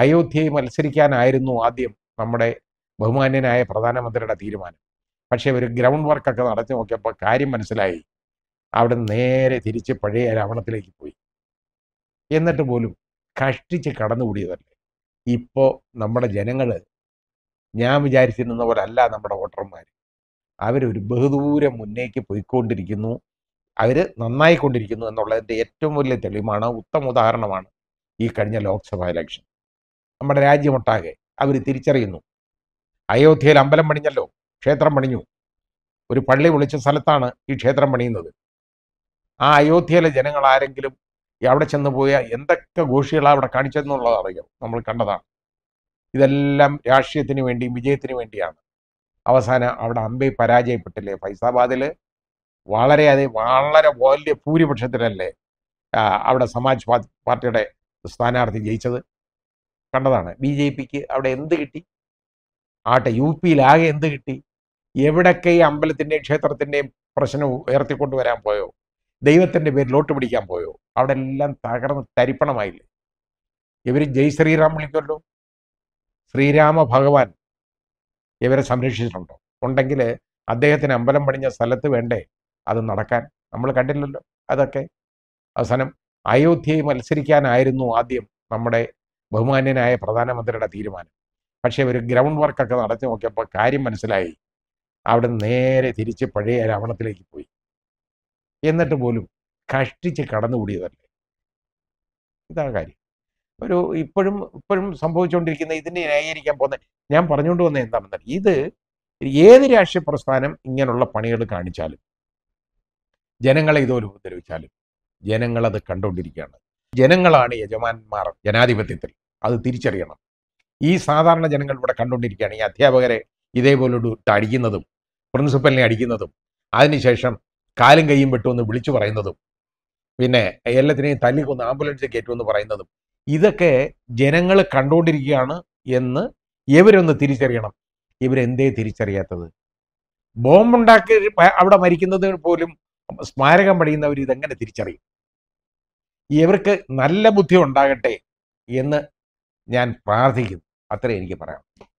അയോധ്യയിൽ മത്സരിക്കാനായിരുന്നു ആദ്യം നമ്മുടെ ബഹുമാന്യനായ പ്രധാനമന്ത്രിയുടെ തീരുമാനം പക്ഷേ ഒരു ഗ്രൗണ്ട് വർക്കൊക്കെ നടത്തി നോക്കിയപ്പോൾ കാര്യം മനസ്സിലായി അവിടെ നേരെ തിരിച്ച് പഴയ രാവണത്തിലേക്ക് പോയി എന്നിട്ട് പോലും കഷ്ടിച്ച് കടന്നുകൂടിയതല്ലേ ഇപ്പോൾ നമ്മുടെ ജനങ്ങൾ ഞാൻ വിചാരിച്ചിരുന്ന പോലെ അല്ല നമ്മുടെ വോട്ടർമാർ അവരൊരു ബഹുദൂരം മുന്നേക്ക് പോയിക്കൊണ്ടിരിക്കുന്നു അവർ നന്നായിക്കൊണ്ടിരിക്കുന്നു എന്നുള്ളതിൻ്റെ ഏറ്റവും വലിയ തെളിവാണ് ഉത്തമ ഉദാഹരണമാണ് ഈ കഴിഞ്ഞ ലോക്സഭാ ഇലക്ഷൻ നമ്മുടെ രാജ്യമൊട്ടാകെ അവർ തിരിച്ചറിയുന്നു അയോധ്യയിൽ അമ്പലം പണിഞ്ഞല്ലോ ക്ഷേത്രം പണിഞ്ഞു ഒരു പള്ളി വിളിച്ച സ്ഥലത്താണ് ഈ ക്ഷേത്രം പണിയുന്നത് ആ അയോധ്യയിലെ ജനങ്ങൾ ആരെങ്കിലും അവിടെ ചെന്ന് പോയ എന്തൊക്കെ ഘോഷികളാണ് അവിടെ കാണിച്ചതെന്നുള്ളത് അറിയാം നമ്മൾ കണ്ടതാണ് ഇതെല്ലാം രാഷ്ട്രീയത്തിന് വേണ്ടിയും വിജയത്തിന് വേണ്ടിയാണ് അവസാനം അവിടെ അമ്പെ പരാജയപ്പെട്ടില്ലേ ഫൈസാബാദിൽ വളരെ അതെ വളരെ വലിയ ഭൂരിപക്ഷത്തിലല്ലേ അവിടെ സമാജ് പാർട്ടിയുടെ സ്ഥാനാർത്ഥി ജയിച്ചത് കണ്ടതാണ് ബി ജെ പിക്ക് അവിടെ എന്ത് കിട്ടി ആട്ടെ യു പിയിലാകെ എന്ത് കിട്ടി എവിടൊക്കെ ഈ അമ്പലത്തിൻ്റെയും ക്ഷേത്രത്തിൻ്റെയും പ്രശ്നം വരാൻ പോയോ ദൈവത്തിൻ്റെ പേരിൽ ലോട്ട് പിടിക്കാൻ പോയോ അവിടെ എല്ലാം തകർന്ന് തരിപ്പണമായില്ലേ ഇവർ ജയ് ശ്രീറാം വിളിക്കുമല്ലോ ശ്രീരാമ ഭഗവാൻ ഇവരെ സംരക്ഷിച്ചിട്ടുണ്ടോ ഉണ്ടെങ്കിൽ അദ്ദേഹത്തിന് അമ്പലം പണിഞ്ഞ സ്ഥലത്ത് വേണ്ടേ അത് നടക്കാൻ നമ്മൾ കണ്ടില്ലല്ലോ അതൊക്കെ അവസാനം അയോധ്യയെ മത്സരിക്കാനായിരുന്നു ആദ്യം നമ്മുടെ ബഹുമാന്യനായ പ്രധാനമന്ത്രിയുടെ തീരുമാനം പക്ഷേ ഒരു ഗ്രൗണ്ട് വർക്കൊക്കെ നടത്തി നോക്കിയപ്പോൾ കാര്യം മനസ്സിലായി അവിടെ നേരെ തിരിച്ച് പഴയ രാവണത്തിലേക്ക് പോയി എന്നിട്ട് പോലും കഷ്ടിച്ച് കടന്നുകൂടിയതല്ലേ ഇതാണ് കാര്യം ഒരു ഇപ്പോഴും ഇപ്പോഴും സംഭവിച്ചുകൊണ്ടിരിക്കുന്ന ഇതിനെ ന്യായീകരിക്കാൻ പോകുന്ന ഞാൻ പറഞ്ഞുകൊണ്ട് വന്ന എന്താണെന്ന് ഇത് ഏത് രാഷ്ട്രീയ പ്രസ്ഥാനം ഇങ്ങനെയുള്ള പണികൾ കാണിച്ചാലും ജനങ്ങളെ ഇതുപോലെ ഉപദ്രവിച്ചാലും ജനങ്ങളത് കണ്ടുകൊണ്ടിരിക്കുകയാണ് ജനങ്ങളാണ് യജമാന്മാർ ജനാധിപത്യത്തിൽ അത് തിരിച്ചറിയണം ഈ സാധാരണ ജനങ്ങൾ ഇവിടെ കണ്ടുകൊണ്ടിരിക്കുകയാണ് ഈ അധ്യാപകരെ ഇതേപോലെ അടിക്കുന്നതും പ്രിൻസിപ്പലിനെ അടിക്കുന്നതും അതിനുശേഷം കാലും കൈയും വെട്ടുമെന്ന് വിളിച്ചു പറയുന്നതും പിന്നെ എല്ലാത്തിനെയും തല്ലിക്കൊന്ന് ആംബുലൻസിൽ കയറ്റുമെന്ന് പറയുന്നതും ഇതൊക്കെ ജനങ്ങൾ കണ്ടുകൊണ്ടിരിക്കുകയാണ് എന്ന് ഇവരൊന്ന് തിരിച്ചറിയണം ഇവരെന്തേ തിരിച്ചറിയാത്തത് ബോംബുണ്ടാക്കി അവിടെ മരിക്കുന്നത് പോലും സ്മാരകം പണിയുന്നവർ ഇതെങ്ങനെ തിരിച്ചറിയും ഇവർക്ക് നല്ല ബുദ്ധി ഉണ്ടാകട്ടെ എന്ന് ഞാൻ പ്രാർത്ഥിക്കുന്നു അത്രേ എനിക്ക് പറയാം